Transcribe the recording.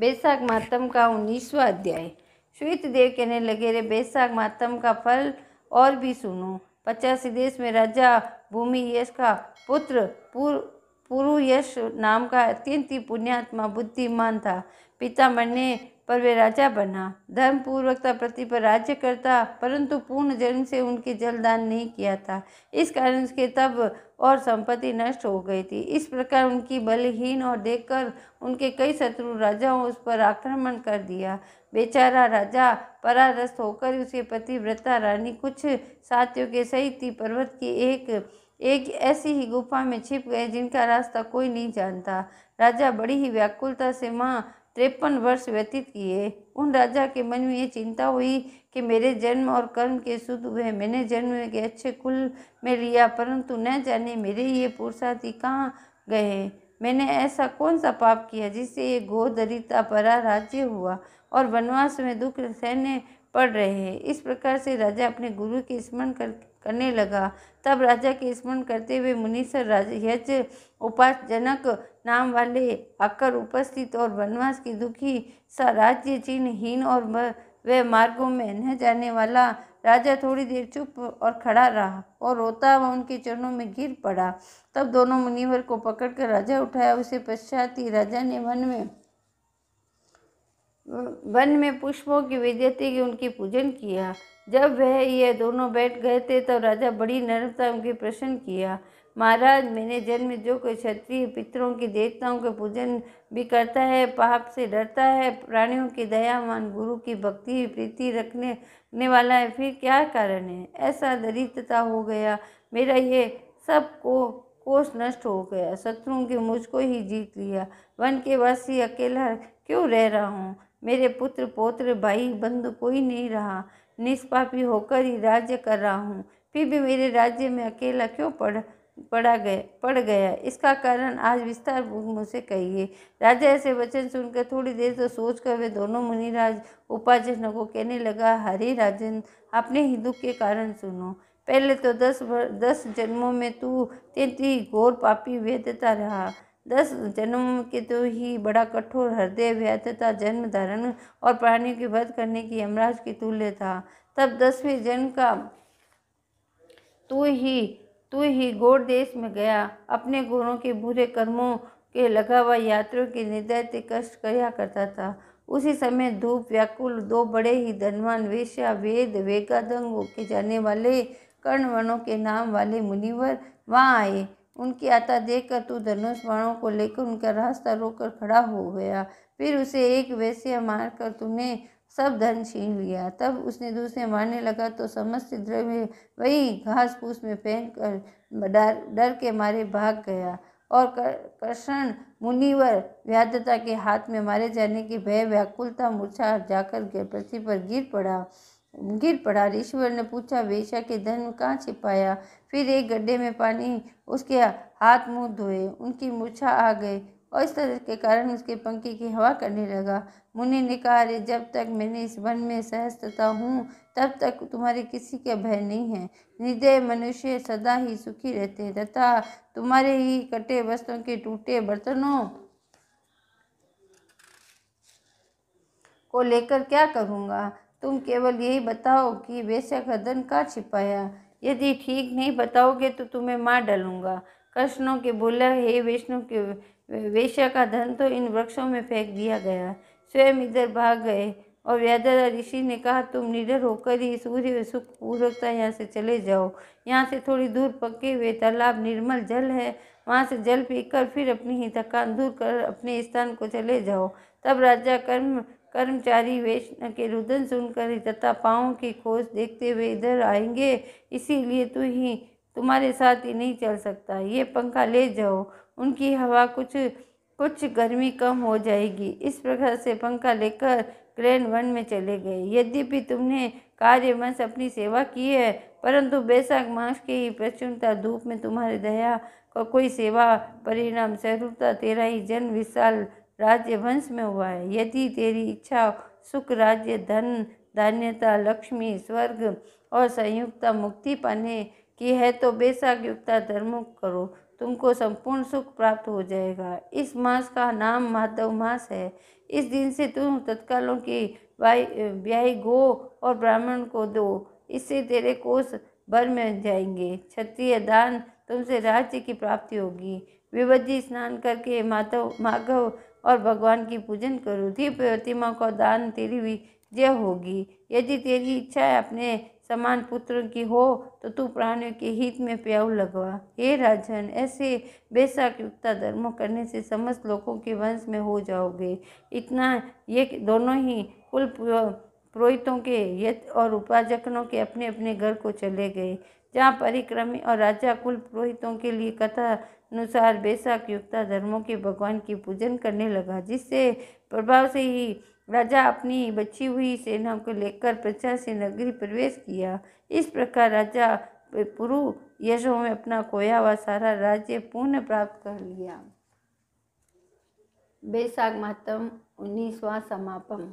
बैसाख मातम का उन्नीसवा अध्याय श्वेत देव कहने लगे रे बैसाख मातम का फल और भी सुनो पचासी देश में राजा भूमि यश का पुत्र पूर्व पुरु यश नाम का अत्यंत ही पुण्यात्मा बुद्धिमान था पिता मरने पर वे राजा बना धर्म धर्मपूर्वकता प्रति पर राज्य करता परंतु पूर्ण जन्म से उनके जलदान नहीं किया था इस कारण उसके तब और संपत्ति नष्ट हो गई थी इस प्रकार उनकी बलहीन और देखकर उनके कई शत्रु राजाओं उस पर आक्रमण कर दिया बेचारा राजा परारस्त होकर उसके पति व्रता रानी कुछ साथियों के सहित थी पर्वत की एक एक ऐसी ही गुफा में छिप गए जिनका रास्ता कोई नहीं जानता राजा बड़ी ही व्याकुलता से माँ तिरपन वर्ष व्यतीत किए उन राजा के मन में ये चिंता हुई कि मेरे जन्म और कर्म के शुद्ध हुए मैंने जन्म के अच्छे कुल में लिया परंतु न जाने मेरे ये पुरुषार्थी कहाँ गए मैंने ऐसा कौन सा पाप किया जिससे ये गोदरिता परा राज्य हुआ और वनवास में दुख सहने पड़ रहे हैं इस प्रकार से राजा अपने गुरु के स्मरण कर करने लगा तब राजा के स्मरण करते हुए मुनीसर राज यज्ञ उपासजनक नाम वाले आकर उपस्थित और वनवास की दुखी सा राज्य चिन्ह हीन और वह मार्गों में न जाने वाला राजा थोड़ी देर चुप और खड़ा रहा और रोता हुआ उनके चरणों में गिर पड़ा तब दोनों मुनिवर को पकड़कर राजा उठाया उसे पश्चात ही राजा ने वन में वन में पुष्पों की विद्यते की उनकी पूजन किया जब वह ये दोनों बैठ गए थे तब राजा बड़ी नर्मता उनके प्रश्न किया महाराज मेरे जन्म जो कोई क्षत्रिय पितरों की देवताओं के पूजन भी करता है पाप से डरता है प्राणियों की दयावान गुरु की भक्ति प्रीति रखने ने वाला है फिर क्या कारण है ऐसा दरिद्रता हो गया मेरा ये सब को कोष नष्ट हो गया शत्रुओं के मुझको ही जीत लिया वन के वासी अकेला क्यों रह रहा हूँ मेरे पुत्र पोत्र भाई बंधु कोई नहीं रहा निष्पापी होकर ही राज्य कर रहा हूँ फिर भी मेरे राज्य में अकेला क्यों पड़ पड़ा गया पड़ गया इसका कारण आज विस्तार पूर्वक मुझसे कहिए राजा ऐसे वचन सुनकर थोड़ी देर तो सोच कर वे दोनों मुनिराज उपाचन को कहने लगा हरे राजन अपने ही दुख के कारण सुनो पहले तो दस भर दस जन्मों में तू तेरी घोर पापी व्यतता रहा दस जन्म के तो ही बड़ा कठोर हृदय व्यथता जन्म धारण और प्राणियों की वध करने की यमराज की तुल्य था तब दसवें जन्म का तू ही तू ही गोर देश में गया अपने घोरों के बुरे कर्मों के लगा हुआ यात्रियों की निर्दय कष्ट कराया करता था उसी समय धूप व्याकुल दो बड़े ही धनवान वेश्या वेद वेगादंग के जाने वाले कर्णवर्णों के नाम वाले मुनिवर वहाँ आए उनकी आता देखकर तू धनुष वाणों को लेकर उनका रास्ता रोककर खड़ा हो गया फिर उसे एक वैश्य मारकर तूने सब धन छीन लिया तब उसने दूसरे मारने लगा तो समस्त द्रव्य वही घास फूस में फेंक कर डर डर के मारे भाग गया और कृष्ण मुनिवर व्याधता के हाथ में मारे जाने के भय व्याकुलता मूर्छा जाकर पृथ्वी पर गिर पड़ा गिर पड़ा ऋषिवर ने पूछा वेशा के धन कहाँ छिपाया फिर एक गड्ढे में पानी उसके हाथ मुंह धोए उनकी मूर्छा आ गए और इस तरह के कारण उसके पंखे की हवा करने लगा मुनि ने कहा अरे जब तक मैंने इस वन में सहस्तता हूँ तब तक तुम्हारे किसी के भय नहीं है निर्दय मनुष्य सदा ही सुखी रहते हैं तथा तुम्हारे ही कटे वस्त्रों के टूटे बर्तनों को लेकर क्या करूँगा तुम केवल यही बताओ कि वैसा कदन का छिपाया यदि ठीक नहीं बताओगे तो तुम्हें मार डालूंगा कृष्णों के बोला हे विष्णु के वेश्या का धन तो इन वृक्षों में फेंक दिया गया स्वयं इधर भाग गए और व्याधरा ऋषि ने कहा तुम निडर होकर ही सूर्य सुख पूर्वकता यहाँ से चले जाओ यहाँ से थोड़ी दूर पके हुए तालाब निर्मल जल है वहाँ से जल पीकर फिर अपनी ही थकान दूर कर अपने स्थान को चले जाओ तब राजा कर्म कर्मचारी वेश के रुदन सुनकर तथा पाँव की खोज देखते हुए इधर आएंगे इसीलिए तू ही तुम्हारे साथ ही नहीं चल सकता ये पंखा ले जाओ उनकी हवा कुछ कुछ गर्मी कम हो जाएगी इस प्रकार से पंखा लेकर ग्रैंड वन में चले गए यद्यपि तुमने कार्य कार्यवंश अपनी सेवा की है परंतु बैसाख मास के ही प्रचुनता धूप में तुम्हारी दया का कोई सेवा परिणाम स्वरूपता तेरा ही जन्म विशाल राज्य वंश में हुआ है यदि तेरी इच्छा सुख राज्य धन धान्यता लक्ष्मी स्वर्ग और संयुक्ता मुक्ति पाने की है तो बैसाख युक्ता धर्म करो तुमको संपूर्ण सुख प्राप्त हो जाएगा इस मास का नाम माधव मास है इस दिन से तुम तत्कालों की ब्याई गो और ब्राह्मण को दो इससे तेरे कोष भर में जाएंगे क्षत्रिय दान तुमसे राज्य की प्राप्ति होगी विभजी स्नान करके माधव माघव और भगवान की पूजन करो दीप प्रतिमा का दान तेरी विजय होगी यदि तेरी इच्छा है अपने समान पुत्र की हो तो तू प्राणियों के हित में प्याऊ लगवा हे राजन ऐसे बेशक युक्ता धर्म करने से समस्त लोगों के वंश में हो जाओगे इतना ये दोनों ही कुल पुरोहितों के यज्ञ और उपाजकनों के अपने अपने घर को चले गए जहाँ परिक्रमी और राजा कुल पुरोहितों के लिए कथा अनुसार बेशाक युक्ता धर्मों के भगवान की पूजन करने लगा जिससे प्रभाव से ही राजा अपनी बची हुई सेना को लेकर प्रजा से नगरी प्रवेश किया इस प्रकार राजा पुरु यशो में अपना खोया हुआ सारा राज्य पुनः प्राप्त कर लिया बैसाख मातम उन्नीसवा समापम